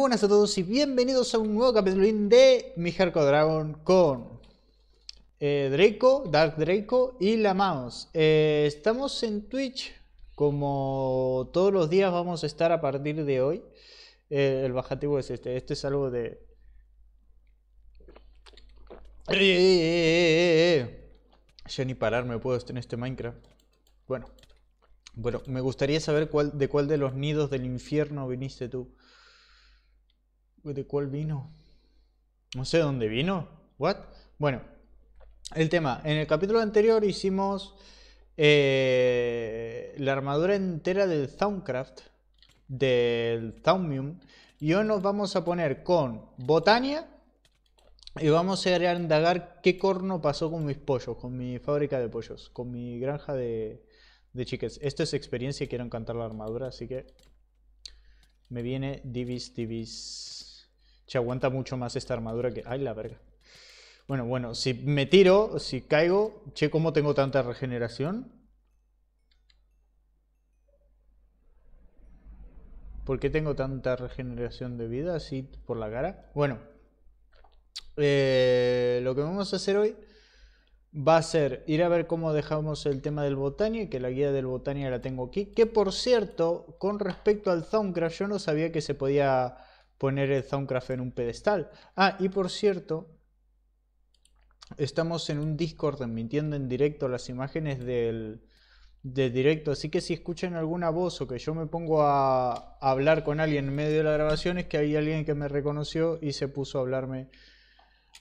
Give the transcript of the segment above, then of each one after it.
Buenas a todos y bienvenidos a un nuevo capítulo de Mi Herco Dragon con eh, Draco, Dark Draco y la Mouse. Eh, estamos en Twitch, como todos los días vamos a estar a partir de hoy. Eh, el bajativo es este, este es algo de... Ya ni pararme me puedo en este Minecraft. Bueno, bueno, me gustaría saber de cuál de los nidos del infierno viniste tú. Pues, de cuál vino. No sé dónde vino. What? Bueno, el tema. En el capítulo anterior hicimos eh, la armadura entera del Thaumcraft del Thaumium. Y hoy nos vamos a poner con Botania y vamos a indagar qué corno pasó con mis pollos, con mi fábrica de pollos, con mi granja de, de Esto es experiencia y quiero encantar la armadura, así que me viene divis divis. Se aguanta mucho más esta armadura que... ¡Ay, la verga! Bueno, bueno, si me tiro, si caigo... Che, ¿cómo tengo tanta regeneración? ¿Por qué tengo tanta regeneración de vida así por la cara? Bueno, eh, lo que vamos a hacer hoy va a ser ir a ver cómo dejamos el tema del Botania, que la guía del Botania la tengo aquí. Que por cierto, con respecto al Soundcraft, yo no sabía que se podía poner el Soundcraft en un pedestal. Ah, y por cierto, estamos en un Discord emitiendo en directo las imágenes del, directo, así que si escuchan alguna voz o que yo me pongo a, hablar con alguien en medio de la grabación es que hay alguien que me reconoció y se puso a hablarme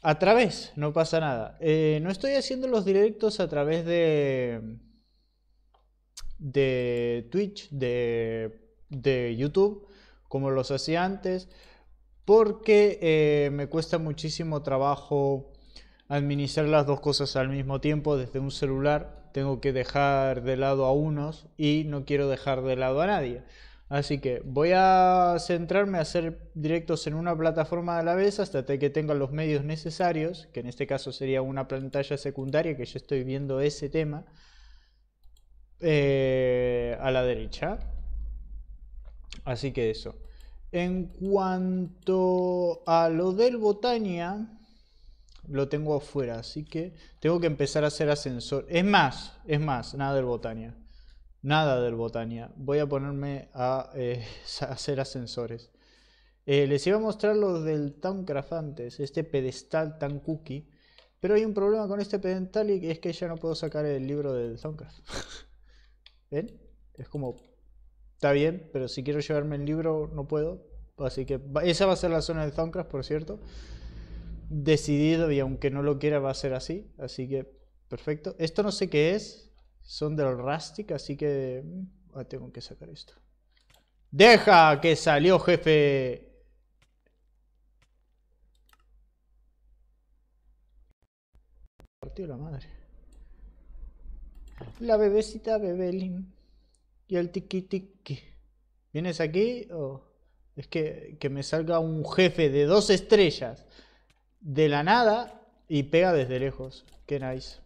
a través, no pasa nada. Eh, no estoy haciendo los directos a través de de Twitch, de, de YouTube, como los hacía antes, porque eh, me cuesta muchísimo trabajo administrar las dos cosas al mismo tiempo desde un celular. Tengo que dejar de lado a unos y no quiero dejar de lado a nadie. Así que voy a centrarme a hacer directos en una plataforma a la vez hasta que tenga los medios necesarios, que en este caso sería una pantalla secundaria, que yo estoy viendo ese tema, eh, a la derecha. Así que eso. En cuanto a lo del Botania, lo tengo afuera, así que tengo que empezar a hacer ascensor. Es más, es más, nada del Botania. Nada del Botania. Voy a ponerme a, eh, hacer ascensores. Eh, les iba a mostrar los del Towncraft antes, este pedestal tan cookie. Pero hay un problema con este pedestal y es que ya no puedo sacar el libro del Towncraft. ¿Ven? Es como está bien, pero si quiero llevarme el libro no puedo. Así que esa va a ser la zona de Soundcraft, por cierto. Decidido y aunque no lo quiera va a ser así. Así que perfecto. Esto no sé qué es. Son del Rustic, así que... Mm, ah, tengo que sacar esto. ¡Deja que salió, jefe! Partió la madre. La bebecita Bebelin y el tiqui tiqui. ¿Vienes aquí? o es que, que me salga un jefe de dos estrellas de la nada y pega desde lejos. Qué nice.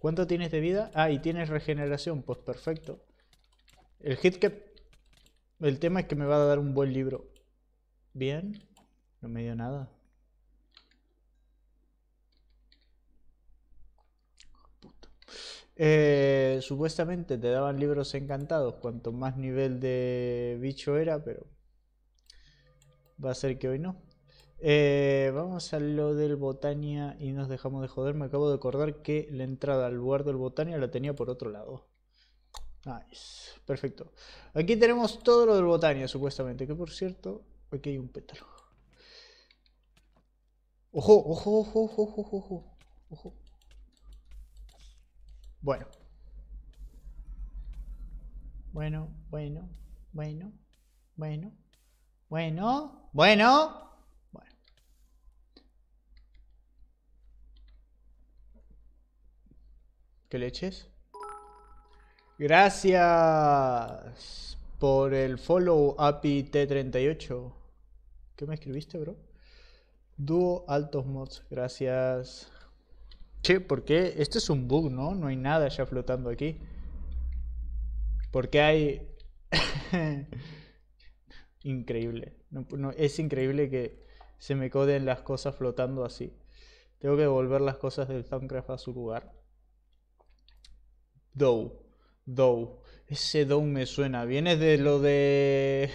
¿Cuánto tienes de vida? Ah, y tienes regeneración. Pues perfecto. El hit que... El tema es que me va a dar un buen libro. Bien. No me dio nada. Eh, supuestamente te daban libros encantados cuanto más nivel de bicho era, pero va a ser que hoy no. Eh, vamos a lo del Botania y nos dejamos de joder. Me acabo de acordar que la entrada al lugar del Botania la tenía por otro lado. Nice, perfecto. Aquí tenemos todo lo del Botania, supuestamente. Que por cierto, aquí hay un pétalo. ojo, ojo, ojo, ojo. ojo. Bueno. Bueno, bueno, bueno, bueno, bueno, bueno. Bueno. ¿Qué leches? Gracias por el follow API T38. ¿Qué me escribiste, bro? Duo Altos Mods, gracias. Porque ¿por Este es un bug, ¿no? No hay nada ya flotando aquí. Porque hay... increíble. es increíble que se me coden las cosas flotando así. Tengo que volver las cosas del Soundcraft a su lugar. Dow. Dow. Ese Dow me suena. ¿Viene de lo de...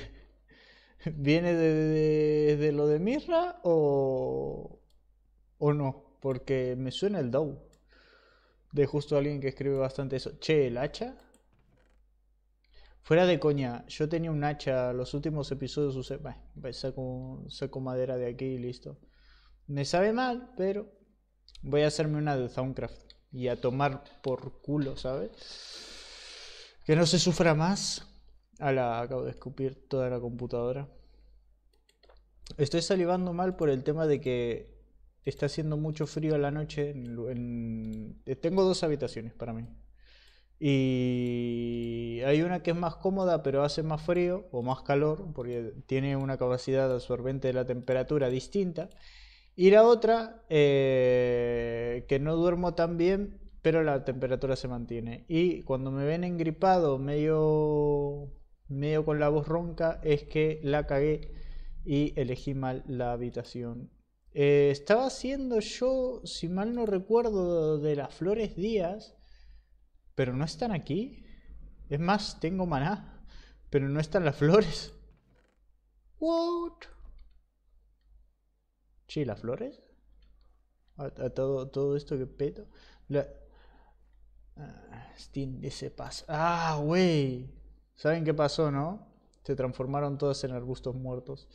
¿Viene de, de lo de Mirra o... o no? Porque me suena el Dow. De justo alguien que escribe bastante eso. Che, el hacha. Fuera de coña, yo tenía un hacha. Los últimos episodios usé. Bueno, pues, saco, madera de aquí y listo. Me sabe mal, pero voy a hacerme una de Soundcraft. Y a tomar por culo, ¿sabes? Que no se sufra más. A la acabo de escupir toda la computadora. Estoy salivando mal por el tema de que está haciendo mucho frío a la noche. Eh, tengo dos habitaciones para mí. Y hay una que es más cómoda, pero hace más frío o más calor, porque tiene una capacidad absorbente de la temperatura distinta. Y la otra, eh, que no duermo tan bien, pero la temperatura se mantiene. Y cuando me ven engripado, medio, medio con la voz ronca, es que la cagué y elegí mal la habitación eh, estaba haciendo yo, si mal no recuerdo, de las Flores días, pero no están aquí. Es más, tengo maná, pero no están las flores. What? Sí, las flores. A, todo, todo esto que peto. La... Ah, Steam se pasa. Ah, güey. ¿Saben qué pasó, no? Se transformaron todas en arbustos muertos.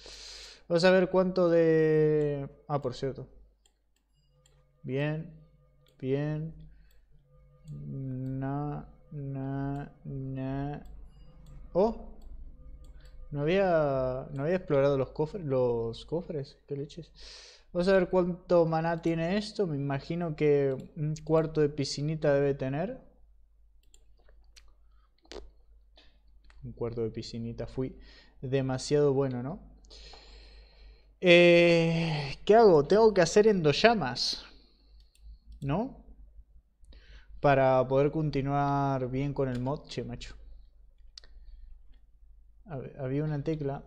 Vamos a ver cuánto de... Ah, por cierto. Bien. Bien. Na, na, na. Oh. No había, no había explorado los cofres. Los cofres. Qué leches. Vamos a ver cuánto maná tiene esto. Me imagino que un cuarto de piscinita debe tener. Un cuarto de piscinita. Fui demasiado bueno, ¿no? Eh, ¿Qué hago? Tengo que hacer endollamas, ¿no? Para poder continuar bien con el mod. Che, macho. había una tecla.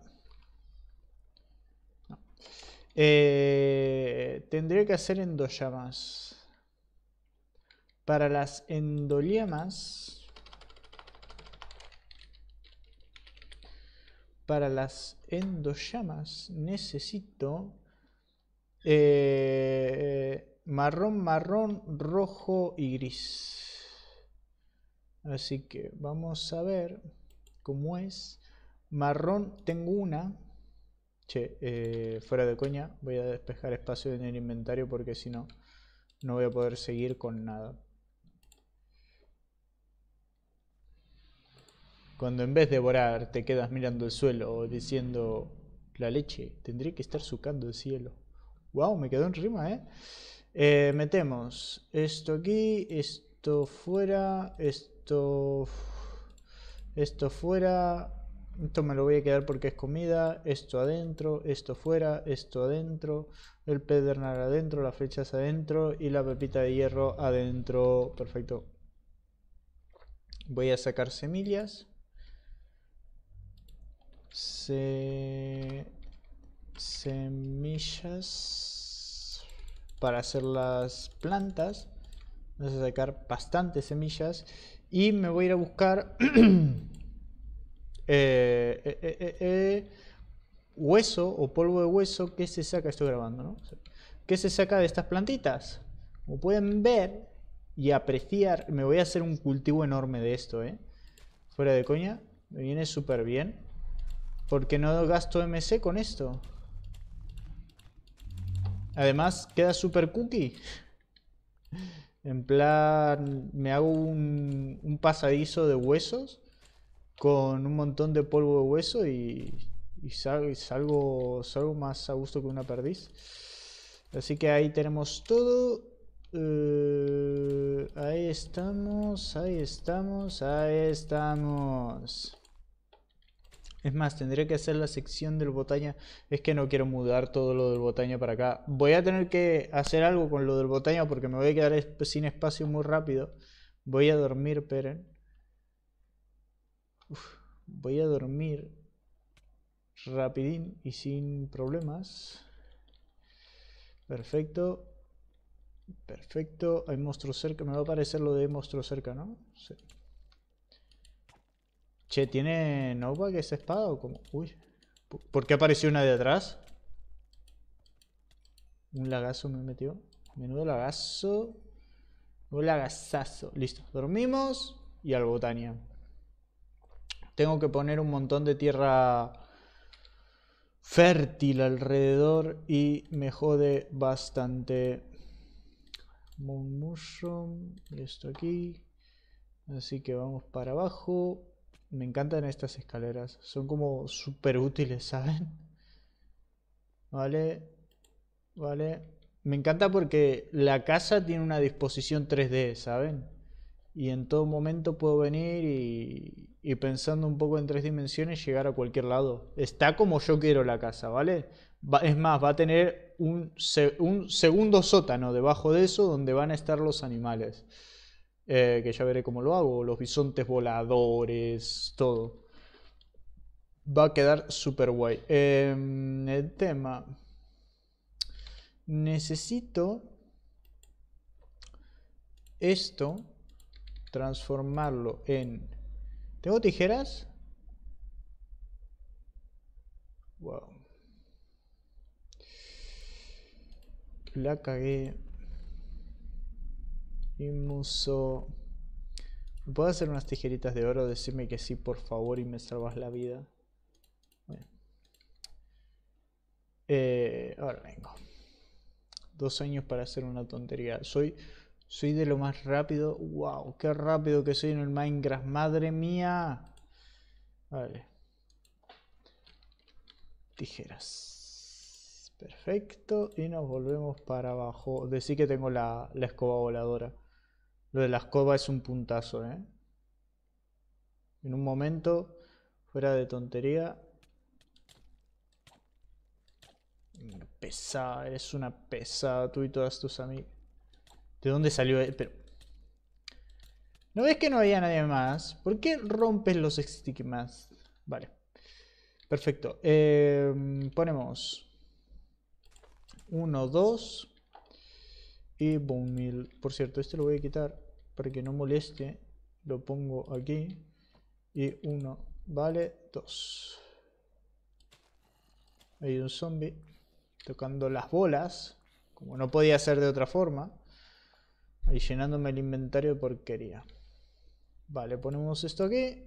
Eh, tendría que hacer endollamas. Para las endoliamas... para las endollamas necesito eh, eh, marrón, marrón, rojo y gris. Así que vamos a ver cómo es. Marrón, tengo una. Che, eh, fuera de coña, voy a despejar espacio en el inventario porque si no, no voy a poder seguir con nada. Cuando en vez de borar te quedas mirando el suelo o diciendo la leche, tendría que estar sucando el cielo. ¡Wow! Me quedó en rima, ¿eh? eh metemos esto aquí, esto fuera, esto. Esto fuera. Esto me lo voy a quedar porque es comida. Esto adentro, esto fuera, esto adentro. El pedernal adentro, las flechas adentro y la pepita de hierro adentro. Perfecto. Voy a sacar semillas. Semillas para hacer las plantas. Vamos a sacar bastantes semillas. Y me voy a ir a buscar eh, eh, eh, hueso o polvo de hueso que se saca. Estoy grabando, ¿no? ¿Qué se saca de estas plantitas? Como pueden ver y apreciar, me voy a hacer un cultivo enorme de esto, ¿eh? Fuera de coña, me viene súper bien. Porque no gasto MC con esto. Además, queda súper cookie. En plan, me hago un, pasadizo de huesos con un montón de polvo de hueso y, y, salgo, salgo, más a gusto que una perdiz. Así que ahí tenemos todo. Eh, ahí estamos, ahí estamos, ahí estamos. Es más, tendría que hacer la sección del botaña. Es que no quiero mudar todo lo del botaña para acá. Voy a tener que hacer algo con lo del botaña porque me voy a quedar sin espacio muy rápido. Voy a dormir, Peren. voy a dormir rapidín y sin problemas. Perfecto. Perfecto. Hay monstruo cerca. Me va a aparecer lo de monstruo cerca, ¿no? Sí. Che, ¿tiene Nova que es espada o cómo? Uy. ¿Por qué apareció una de atrás? Un lagazo me metió. Menudo lagazo. Un lagazazo. Listo. Dormimos y al botania. Tengo que poner un montón de tierra fértil alrededor y me jode bastante. Moon mushroom. Y esto aquí. Así que vamos para abajo. Me encantan estas escaleras. Son como súper útiles, ¿saben? Vale. Vale. Me encanta porque la casa tiene una disposición 3D, ¿saben? Y en todo momento puedo venir y, pensando un poco en tres dimensiones llegar a cualquier lado. Está como yo quiero la casa, ¿vale? es más, va a tener un, un segundo sótano debajo de eso donde van a estar los animales. Eh, que ya veré cómo lo hago, los bisontes voladores, todo. Va a quedar súper guay. Em, el tema... Necesito esto, transformarlo en... ¿Tengo tijeras? Wow. La cagué. Y ¿Me puedo hacer unas tijeritas de oro? Decime que sí, por favor, y me salvas la vida. Eh, ahora vengo. Dos años para hacer una tontería. Soy, soy de lo más rápido. ¡Wow! ¡Qué rápido que soy en el Minecraft! ¡Madre mía! Vale. Tijeras. Perfecto. Y nos volvemos para abajo. Decí que tengo la escoba voladora. Lo de la escoba es un puntazo, ¿eh? En un momento, fuera de tontería. Pesa, pesada, eres una pesada tú y todas tus amigas. ¿De dónde salió? E-? Pero... ¿No ves que no había nadie más? ¿Por qué rompes los estigmas? Vale. Perfecto. Em, ponemos Uno, dos y bone Por cierto, este lo voy a quitar para que no moleste. Lo pongo aquí. Y uno vale dos. Hay un zombie tocando las bolas. Como no podía ser de otra forma. Y llenándome el inventario de porquería. Vale, ponemos esto aquí.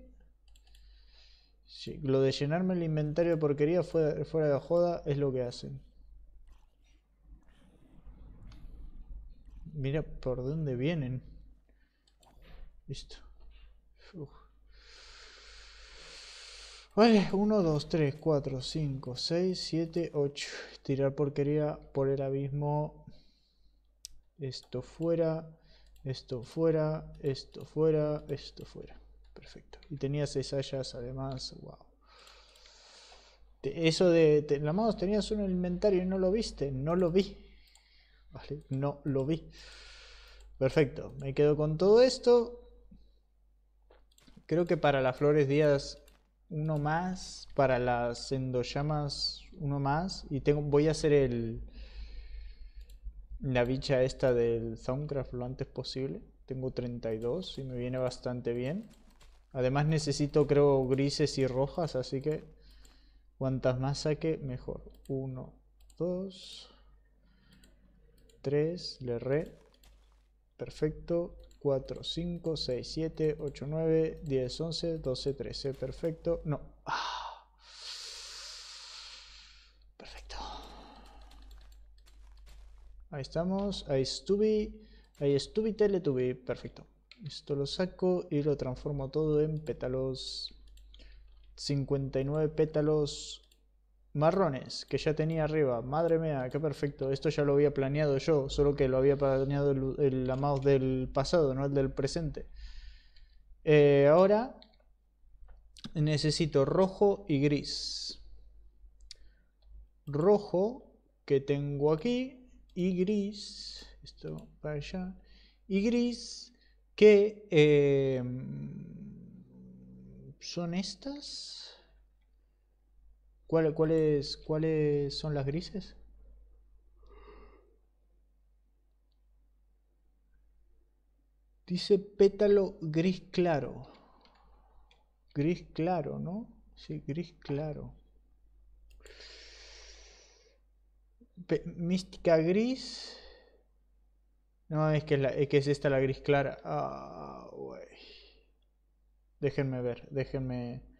lo de llenarme el inventario de porquería fuera, fuera de joda es lo que hacen. Mira por dónde vienen. Listo. Vale, 1, 2, 3, 4, 5, 6, 7, 8. Tirar porquería por el abismo. Esto fuera, esto fuera, esto fuera, esto fuera. Perfecto. Y tenías esas hayas además. Wow. Eso de... la mano, tenías un inventario y no lo viste. No lo vi. No lo vi. Perfecto, me quedo con todo esto. Creo que para las flores días uno más, para las endoyamas uno más. Y tengo, voy a hacer el la bicha esta del Soundcraft lo antes posible. Tengo 32 y me viene bastante bien. Además necesito creo grises y rojas, así que cuantas más saque mejor. Uno, dos... 3, le re. Perfecto. 4, 5, 6, 7, 8, 9, 10, 11, 12, 13. Perfecto. No. Ah. Perfecto. Ahí estamos. Ahí estuve. Ahí estuve tuve, Perfecto. Esto lo saco y lo transformo todo en pétalos. 59 pétalos Marrones, que ya tenía arriba. Madre mía, qué perfecto. Esto ya lo había planeado yo, solo que lo había planeado la mouse del pasado, no el del presente. Eh, ahora necesito rojo y gris. Rojo que tengo aquí y gris. Esto para allá. Y gris que eh, son estas. ¿Cuál, cuáles, ¿Cuáles son las grises? Dice pétalo gris claro. Gris claro, ¿no? Sí, gris claro. mística gris. No, es que, es que, es esta la gris clara. Ah, Déjenme ver, déjenme...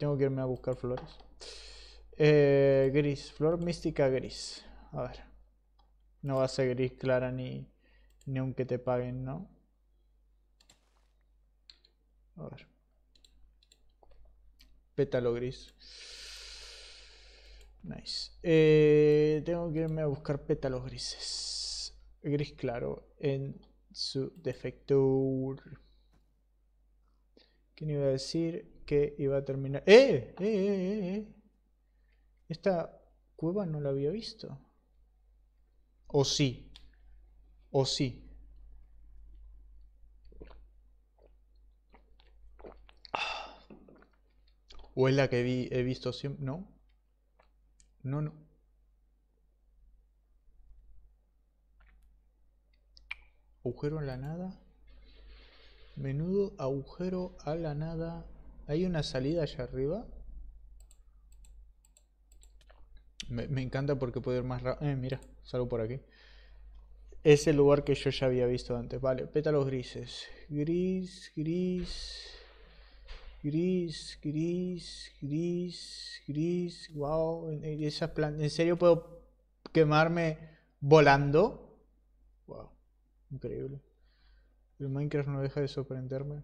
Tengo que irme a buscar flores. Eh, gris, flor mística gris. A ver. No va a ser gris clara ni, ni aunque te paguen, ¿no? A ver. Pétalo gris. Nice. Eh, tengo que irme a buscar pétalos grises. Gris claro en su defecto... ¿Quién iba a decir que iba a terminar? ¡Eh! ¡Eh, eh, ¡Eh! Esta cueva no la había visto. O sí. O sí. ¿O es la que vi, he visto siempre? No. No, no. Agujero en la nada. Menudo agujero a la nada. ¿Hay una salida allá arriba? Me, encanta porque puedo ir más rápido. Eh, mira, salgo por aquí. Es el lugar que yo ya había visto antes. Vale, pétalos grises. Gris, gris. Gris, gris, gris, gris. Wow. Esas ¿En serio puedo quemarme volando? Wow. Increíble. El Minecraft no deja de sorprenderme.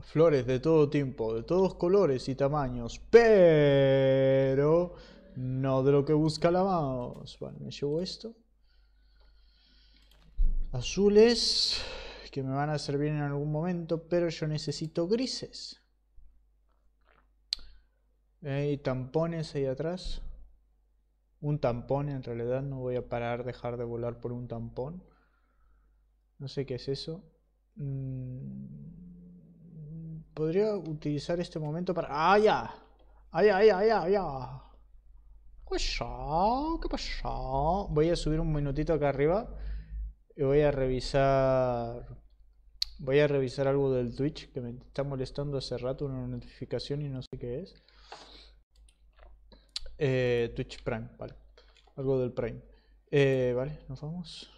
Flores de todo tipo, de todos colores y tamaños, pero no de lo que busca la mouse. Vale, me llevo esto. Azules, que me van a servir en algún momento, pero yo necesito grises. Hay eh, tampones ahí atrás. Un tampón, en realidad no voy a parar, dejar de volar por un tampón. No sé qué es eso. Mm, podría utilizar este momento para... ¡Ah, ya! ¡Ah, ya, ya, ya, ya! ¿Qué pasó? ¿Qué pasó? Voy a subir un minutito acá arriba y voy a revisar... Voy a revisar algo del Twitch que me está molestando hace rato, una notificación y no sé qué es. Eh, Twitch Prime, vale. Algo del Prime. Eh, vale, nos vamos.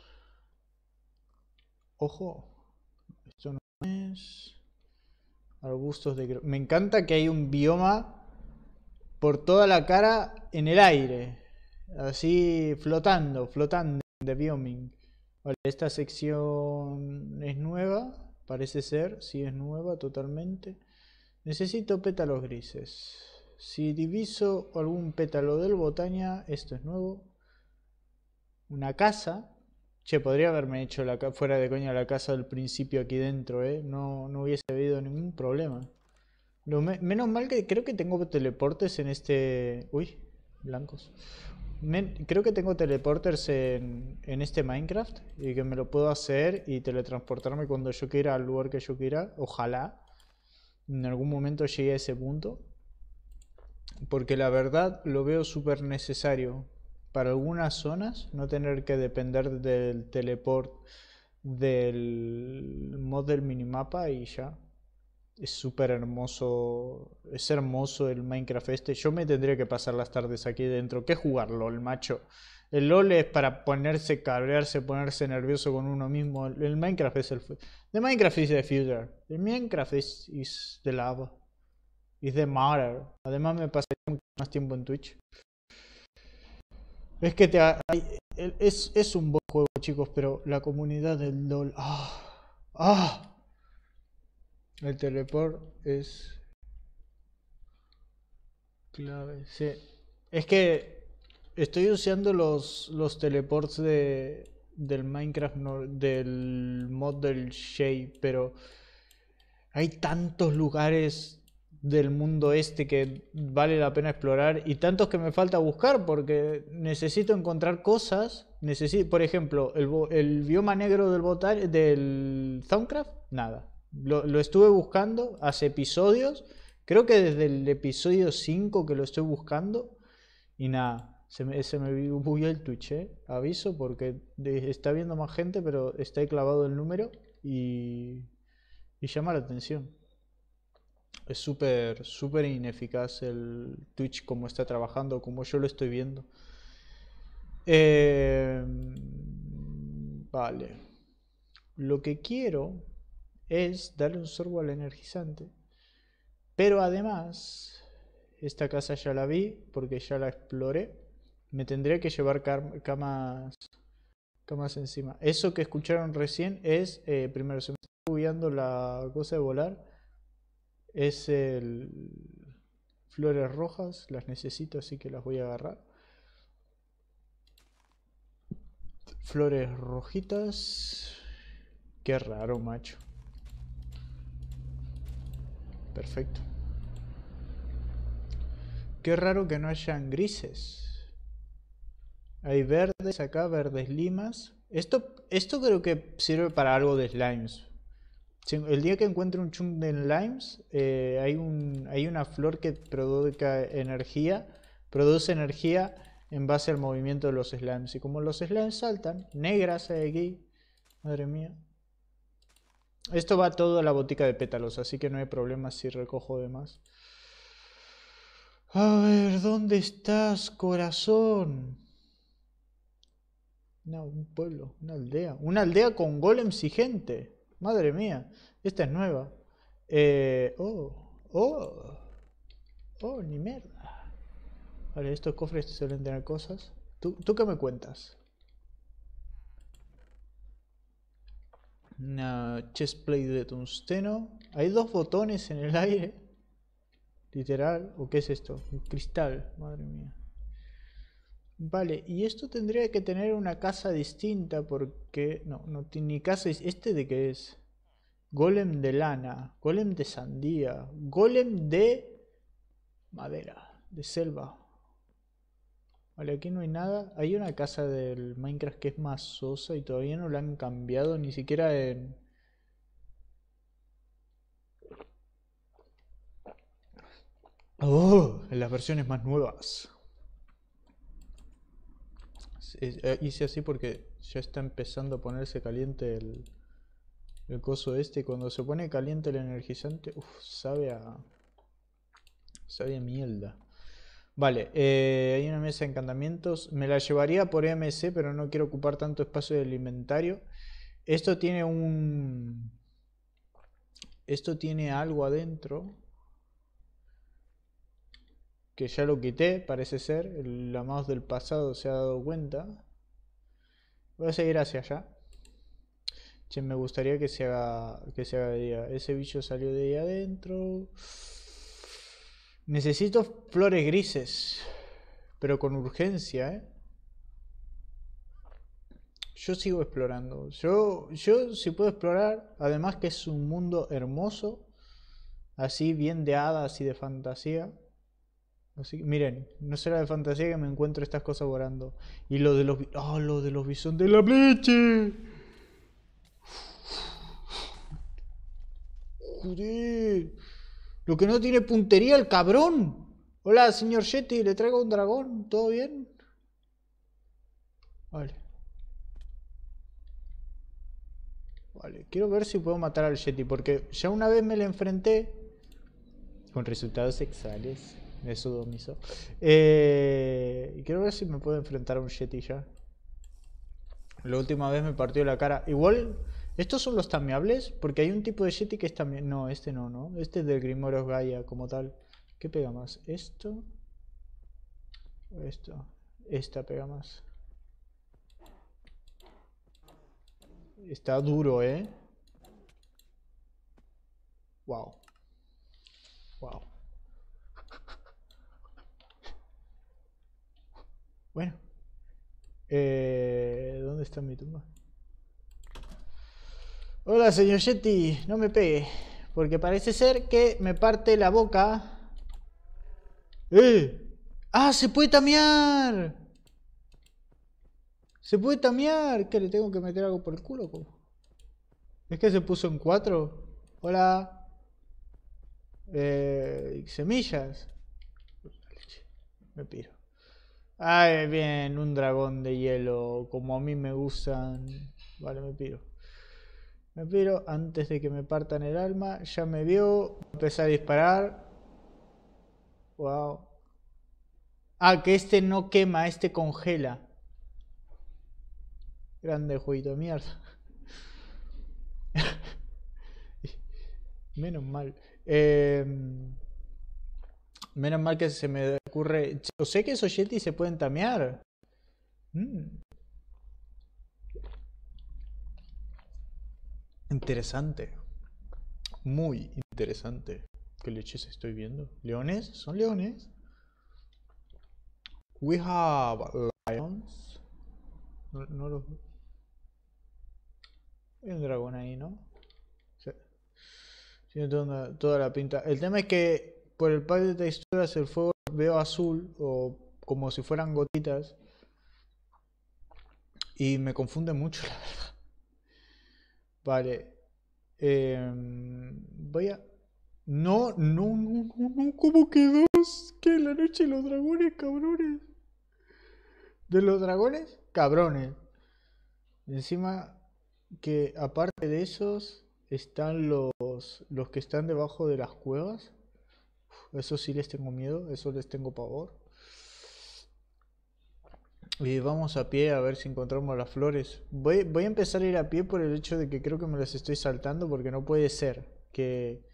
Ojo, esto no es. Arbustos de. Me encanta que hay un bioma por toda la cara en el aire. Así flotando, flotando de bioming. Vale, esta sección es nueva, parece ser, sí es nueva totalmente. Necesito pétalos grises. Si diviso algún pétalo del botaña, esto es nuevo. Una casa, Che, podría haberme hecho fuera de coña la casa del principio aquí dentro, ¿eh? No, no hubiese habido ningún problema. Lo menos mal que creo que tengo teleportes en este... Uy, blancos. creo que tengo teleporters en, en, este Minecraft y que me lo puedo hacer y teletransportarme cuando yo quiera al lugar que yo quiera. Ojalá en algún momento llegue a ese punto. Porque la verdad lo veo súper necesario para algunas zonas, no tener que depender del teleport del mod del minimapa y ya. Es súper hermoso, es hermoso el Minecraft este. Yo me tendría que pasar las tardes aquí dentro. que jugar LOL, macho? El LOL es para ponerse, cabrearse, ponerse nervioso con uno mismo. El Minecraft es el... de Minecraft es the future. El Minecraft es is lava. es de matter. Además me pasaría más tiempo en Twitch. Es que te, es, es, un buen juego, chicos, pero la comunidad del DOL... ¡Ah! ¡Ah! El teleport es clave. Sí. Es que estoy usando los, los teleports de, del Minecraft, del mod del Shade, pero hay tantos lugares del mundo este que vale la pena explorar y tantos que me falta buscar porque necesito encontrar cosas. Necesito, por ejemplo, el, el bioma negro del, botar del Soundcraft, nada. Lo, estuve buscando hace episodios, creo que desde el episodio 5 que lo estoy buscando y nada. Se me, se el Twitch, eh, aviso, porque está viendo más gente, pero está clavado el número y, y llama la atención es súper, súper ineficaz el Twitch como está trabajando, como yo lo estoy viendo. Em, vale. Lo que quiero es darle un sorbo al energizante. Pero además, esta casa ya la vi porque ya la exploré. Me tendría que llevar camas, camas encima. Eso que escucharon recién es, eh, primero se me está la cosa de volar. Es el flores rojas, las necesito así que las voy a agarrar. Flores rojitas. Qué raro, macho. Perfecto. Qué raro que no hayan grises. Hay verdes acá, verdes limas. Esto, esto creo que sirve para algo de slimes. El día que encuentro un chunk de limes, eh, hay, hay una flor que produce energía, produce energía en base al movimiento de los slimes. Y como los slimes saltan, negras hay aquí. Madre mía. Esto va todo a la botica de pétalos, así que no hay problema si recojo de más. A ver, ¿dónde estás, corazón? No, un pueblo, una aldea. Una aldea con golems y gente. Madre mía, esta es nueva. Eh, oh, oh, oh, ni mierda. Vale, estos cofres suelen tener cosas. ¿Tú, tú qué me cuentas? Una chestplate de tungsteno. Hay dos botones en el aire. Literal. ¿O qué es esto? Un cristal. Madre mía. Vale, y esto tendría que tener una casa distinta porque... No, no tiene ni casa. ¿Este de qué es? Golem de lana, golem de sandía, golem de madera, de selva. Vale, aquí no hay nada. Hay una casa del Minecraft que es más sosa y todavía no la han cambiado ni siquiera en... Oh, en las versiones más nuevas. Eh, hice así porque ya está empezando a ponerse caliente el, el coso este. Cuando se pone caliente el energizante, sabe a... Sabe a mierda. Vale, eh, hay una mesa de encantamientos. Me la llevaría por EMC pero no quiero ocupar tanto espacio del inventario. Esto tiene un... Esto tiene algo adentro que ya lo quité, parece ser, la mouse del pasado se ha dado cuenta. Voy a seguir hacia allá. me gustaría que se haga, que se haga día. Ese bicho salió de ahí adentro. Necesito flores grises, pero con urgencia, ¿eh? Yo sigo explorando. Yo, yo si puedo explorar, además que es un mundo hermoso, así bien de hadas y de fantasía. Así miren, no será de fantasía que me encuentro estas cosas volando. Y lo de los... ¡Oh, lo de los bisontes de la leche. ¡Joder! Lo que no tiene puntería el cabrón. Hola, señor Yeti, le traigo un dragón. ¿Todo bien? Vale. Vale, quiero ver si puedo matar al Yeti, porque ya una vez me le enfrenté con resultados sexuales me sudomizo. Eh, y quiero ver si me puedo enfrentar a un Yeti ya. La última vez me partió la cara. Igual, estos son los tameables, porque hay un tipo de Yeti que es también... No, este no, ¿no? Este es del Grimoros Gaia como tal. ¿Qué pega más? ¿Esto? Esto. Esta pega más. Está duro, ¿eh? Wow. Wow. Bueno. Eh, ¿Dónde está mi tumba? Hola, señor Yeti. No me pegue. Porque parece ser que me parte la boca. ¡Eh! ¡Ah, se puede tamear! ¡Se puede tamear! ¿Que le tengo que meter algo por el culo? ¿Es que se puso en cuatro? Hola. Eh, semillas. Me piro. Ay, bien, un dragón de hielo, como a mí me gustan. Vale, me piro. Me piro antes de que me partan el alma. Ya me vio. Empecé a disparar. Wow. Ah, que este no quema, este congela. Grande jueguito mierda. Menos mal. Em, Menos mal que se me ocurre. Yo sé que esos Yeti se pueden tamear. Mm. Interesante. Muy interesante. ¿Qué leches estoy viendo? ¿Leones? ¿Son leones? We have lions. No, los Hay un dragón ahí, ¿no? Tiene toda la pinta. El tema es que por el par de texturas el fuego veo azul o como si fueran gotitas y me confunde mucho la verdad vale vaya em, voy a no no no no no como que dos que la noche de los dragones cabrones de los dragones cabrones encima que aparte de esos están los los que están debajo de las cuevas eso sí les tengo miedo, eso les tengo pavor. Y vamos a pie a ver si encontramos las flores. Voy, voy, a empezar a ir a pie por el hecho de que creo que me las estoy saltando porque no puede ser que,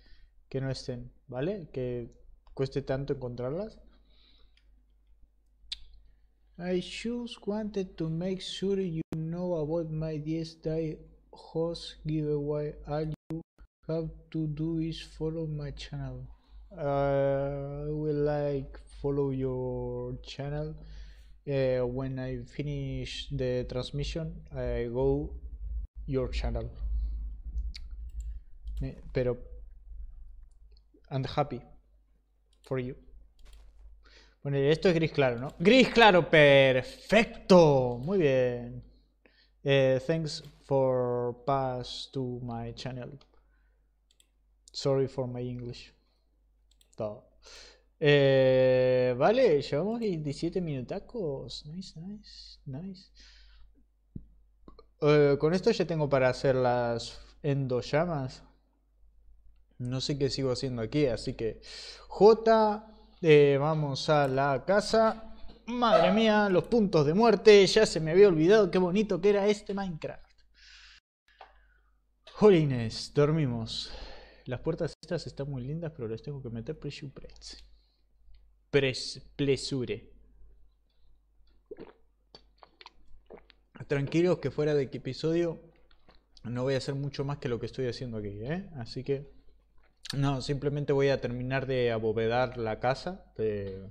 que no estén, ¿vale? Que cueste tanto encontrarlas. I just wanted to make sure you know about my day host giveaway. All you have to do is follow my channel. uh, I will like follow your channel. Uh, when I finish the transmission, I go your channel. Pero and happy for you. Bueno, esto es gris claro, ¿no? Gris claro, perfecto. Muy bien. Uh, thanks for pass to my channel. Sorry for my English. Eh, vale, llevamos 17 minutacos. Nice, nice, nice. Eh, con esto ya tengo para hacer las endollamas. No sé qué sigo haciendo aquí, así que J, eh, vamos a la casa. Madre mía, los puntos de muerte, ya se me había olvidado qué bonito que era este Minecraft. Jolines, dormimos. Las puertas estas están muy lindas, pero les tengo que meter presure. Tranquilos que fuera de que episodio no voy a hacer mucho más que lo que estoy haciendo aquí, ¿eh? Así que... No, simplemente voy a terminar de abovedar la casa, de,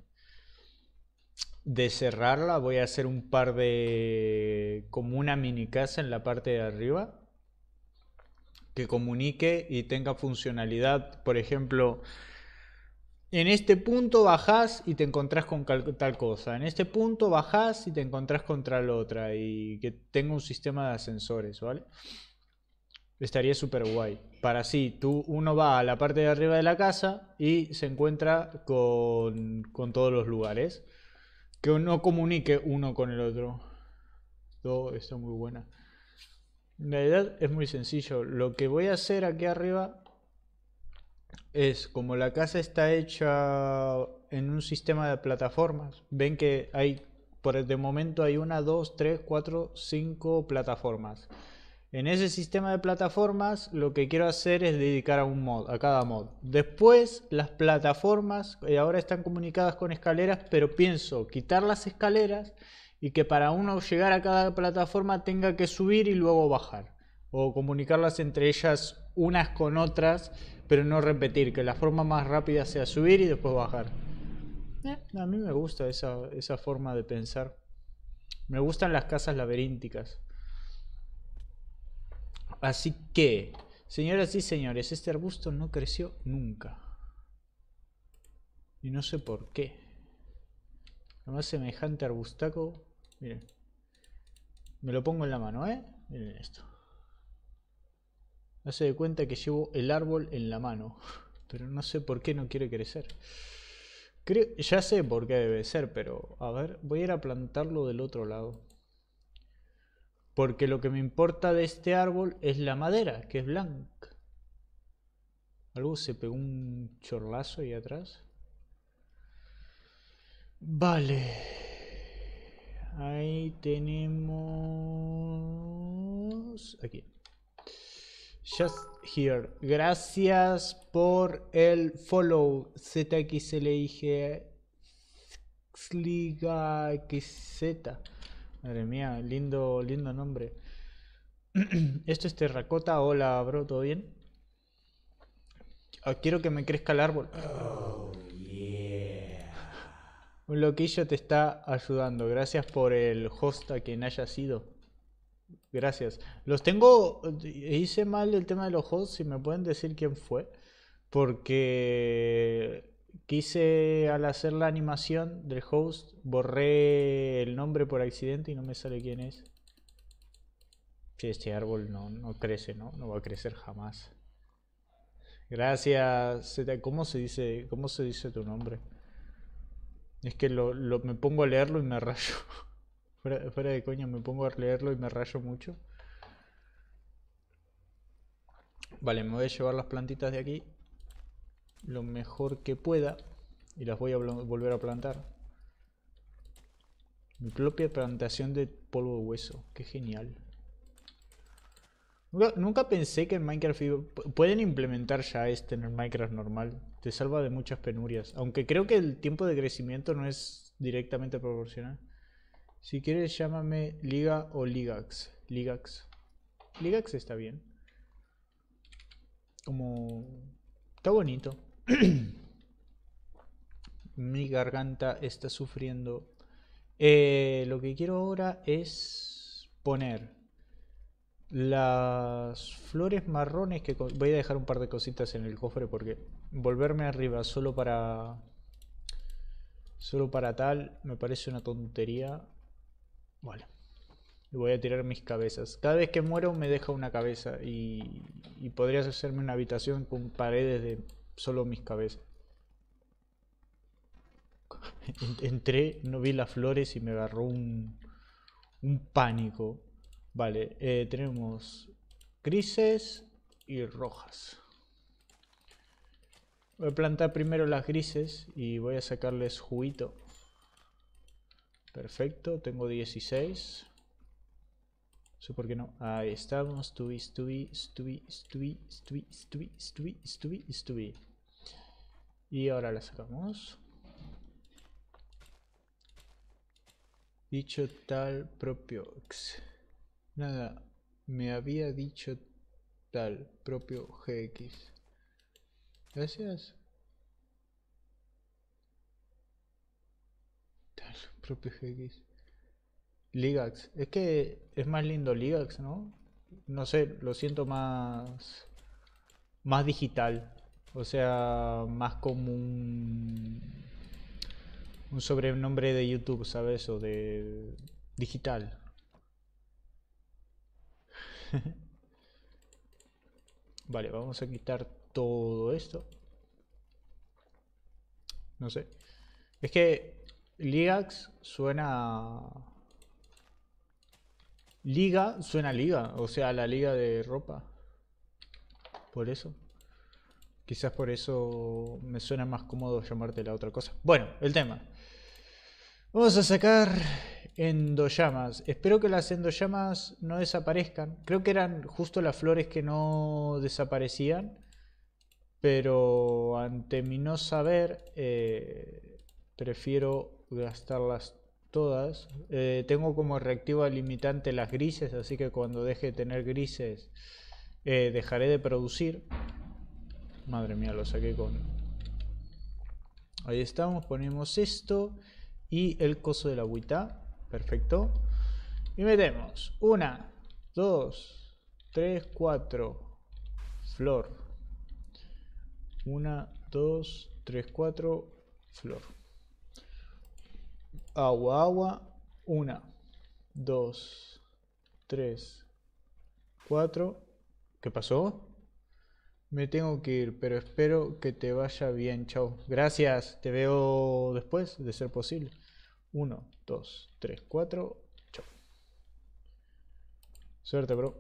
de cerrarla. Voy a hacer un par de... como una mini casa en la parte de arriba que comunique y tenga funcionalidad. Por ejemplo, en este punto bajás y te encontrás con tal cosa, en este punto bajás y te encontrás con tal otra, y que tenga un sistema de ascensores, ¿vale? Estaría súper guay. Para sí, tú, uno va a la parte de arriba de la casa y se encuentra con, todos los lugares. Que uno comunique uno con el otro. Todo está muy buena. En realidad es muy sencillo. Lo que voy a hacer aquí arriba es, como la casa está hecha en un sistema de plataformas, ven que hay, por el momento hay una, dos, tres, cuatro, cinco plataformas. En ese sistema de plataformas lo que quiero hacer es dedicar a un mod, a cada mod. Después las plataformas eh, ahora están comunicadas con escaleras, pero pienso quitar las escaleras y que para uno llegar a cada plataforma tenga que subir y luego bajar o comunicarlas entre ellas unas con otras, pero no repetir, que la forma más rápida sea subir y después bajar. Eh. a mí me gusta esa, forma de pensar. Me gustan las casas laberínticas. Así que, señoras y señores, este arbusto no creció nunca. Y no sé por qué. más semejante arbustaco Miren. Me lo pongo en la mano, ¿eh? Miren esto. Hace de cuenta que llevo el árbol en la mano. Pero no sé por qué no quiere crecer. Creo, ya sé por qué debe ser, pero a ver, voy a ir a plantarlo del otro lado. Porque lo que me importa de este árbol es la madera, que es blanca. Algo se pegó un chorlazo ahí atrás. Vale ahí tenemos aquí just here gracias por el follow zxlige madre mía lindo lindo nombre esto es terracota hola bro todo bien ah, quiero que me crezca el árbol oh. Un loquillo te está ayudando. Gracias por el host a quien haya sido. Gracias. Los tengo... Hice mal el tema de los hosts, si me pueden decir quién fue. Porque quise al hacer la animación del host, borré el nombre por accidente y no me sale quién es. este árbol no, no crece, ¿no? No va a crecer jamás. Gracias. ¿Cómo se dice, cómo se dice tu nombre? Es que lo, me pongo a leerlo y me rayo. fuera, de coña, me pongo a leerlo y me rayo mucho. Vale, me voy a llevar las plantitas de aquí lo mejor que pueda y las voy a volver a plantar. Mi propia plantación de polvo de hueso, qué genial. Nunca, pensé que en Minecraft pueden implementar ya este en el Minecraft normal. Te salva de muchas penurias. Aunque creo que el tiempo de crecimiento no es directamente proporcional. Si quieres llámame Liga o Ligax. Ligax. Ligax está bien. Como... Está bonito. Mi garganta está sufriendo. Eh, lo que quiero ahora es poner las flores marrones que... Voy a dejar un par de cositas en el cofre porque volverme arriba solo para... Solo para tal me parece una tontería. Vale. voy a tirar mis cabezas. Cada vez que muero me deja una cabeza y, y podrías hacerme una habitación con paredes de solo mis cabezas. Entré, no vi las flores y me agarró un, un pánico. Vale, eh, tenemos grises y rojas. Voy a plantar primero las grises y voy a sacarles juguito. Perfecto, tengo 16. No sé por qué no. Ahí estamos. stubi, stubi, stubi, stubi. Y ahora la sacamos. Dicho tal propio. Nada me había dicho tal propio GX. Gracias. Tal propio GX. Ligax. Es que es más lindo Ligax, ¿no? No sé, lo siento más... Más digital. O sea, más como un... Un sobrenombre de YouTube, ¿sabes? O de... Digital. vale, vamos a quitar todo esto. No sé. Es que Ligax suena... Liga suena liga, o sea, la liga de ropa. Por eso. Quizás por eso me suena más cómodo llamarte la otra cosa. Bueno, el tema. Vamos a sacar endollamas. Espero que las endollamas no desaparezcan. Creo que eran justo las flores que no desaparecían. Pero ante mi no saber, eh, prefiero gastarlas todas. Eh, tengo como reactiva limitante las grises, así que cuando deje de tener grises, eh, dejaré de producir. Madre mía, lo saqué con... Ahí estamos, ponemos esto y el coso de la agüita. Perfecto. Y metemos una, dos, tres, cuatro, flor. Una, dos, tres, cuatro, flor. Agua, agua, una, dos, tres, cuatro. ¿Qué pasó? Me tengo que ir, pero espero que te vaya bien. Chao. Gracias. Te veo después, de ser posible. 1, 2, 3, 4. Chao. Suerte, bro.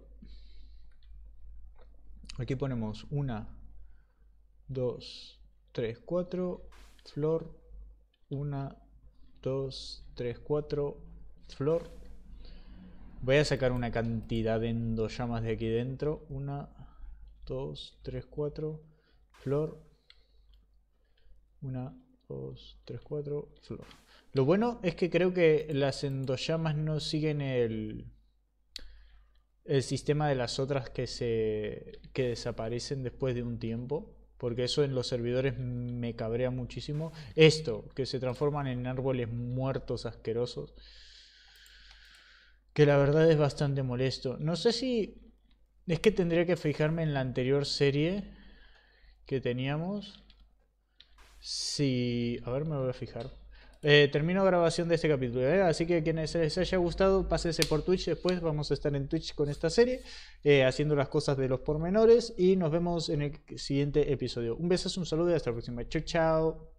Aquí ponemos 1, 2, 3, 4. Flor. 1, 2, 3, 4. Flor. Voy a sacar una cantidad de llamas de aquí dentro. 1, 2, 3, 4. Flor. 1, 2, 3, 4, flor. Lo bueno es que creo que las endoyamas no siguen el, el sistema de las otras que, se, que desaparecen después de un tiempo. Porque eso en los servidores me cabrea muchísimo. Esto, que se transforman en árboles muertos asquerosos. Que la verdad es bastante molesto. No sé si... Es que tendría que fijarme en la anterior serie que teníamos. Si... A ver, me voy a fijar. Eh, termino grabación de este capítulo, ¿eh? así que quienes les haya gustado, pásense por Twitch, después vamos a estar en Twitch con esta serie, eh, haciendo las cosas de los pormenores y nos vemos en el siguiente episodio. Un beso, un saludo y hasta la próxima. chau chao.